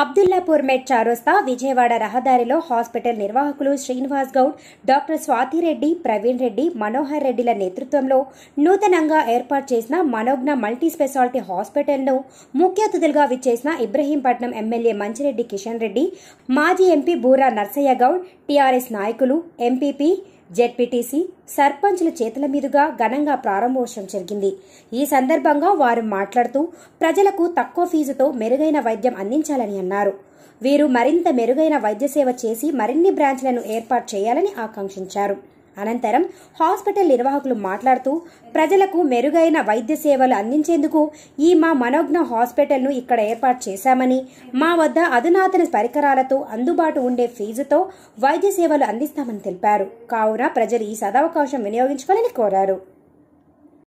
అబ్దుల్లాపూర్ మెట్ చారోస్తా విజయవాడ రహదారిలో హాస్పిటల్ నిర్వాహకులు శ్రీనివాస్ గౌడ్ డాక్టర్ స్వాతిరెడ్డి ప్రవీణ్ రెడ్డి మనోహర్ రెడ్డిల నేతృత్వంలో నూతనంగా ఏర్పాటు చేసిన మనోజ్ఞ మల్టీ స్పెషాలిటీ హాస్పిటల్ను ముఖ్య అతిథులుగా విచ్చేసిన ఇబ్రహీంపట్నం ఎమ్మెల్యే మంచిరెడ్డి కిషన్ రెడ్డి మాజీ ఎంపీ బూరా నర్సయ్య గౌడ్ టీఆర్ఎస్ నాయకులు ఎంపీపీ జెడ్పీటీసీ సర్పంచ్ల చేతుల మీదుగా ఘనంగా ప్రారంభోత్సవం జరిగింది ఈ సందర్భంగా వారు మాట్లాడుతూ ప్రజలకు తక్కువ ఫీజుతో మెరుగైన వైద్యం అందించాలని అన్నారు వీరు మరింత మెరుగైన వైద్య సేవ చేసి మరిన్ని బ్రాంచ్లను ఏర్పాటు చేయాలని ఆకాంక్షించారు అనంతరం హాస్పిటల్ నిర్వాహకులు మాట్లాడుతూ ప్రజలకు మెరుగైన వైద్య సేవలు అందించేందుకు ఈ మా మనోజ్ఞ హాస్పిటల్ను ఇక్కడ ఏర్పాటు చేశామని మా వద్ద అధునాతన పరికరాలతో అందుబాటు ఉండే ఫీజుతో వైద్య సేవలు అందిస్తామని తెలిపారు కావున ప్రజలు ఈ సదావకాశం వినియోగించుకోవాలని కోరారు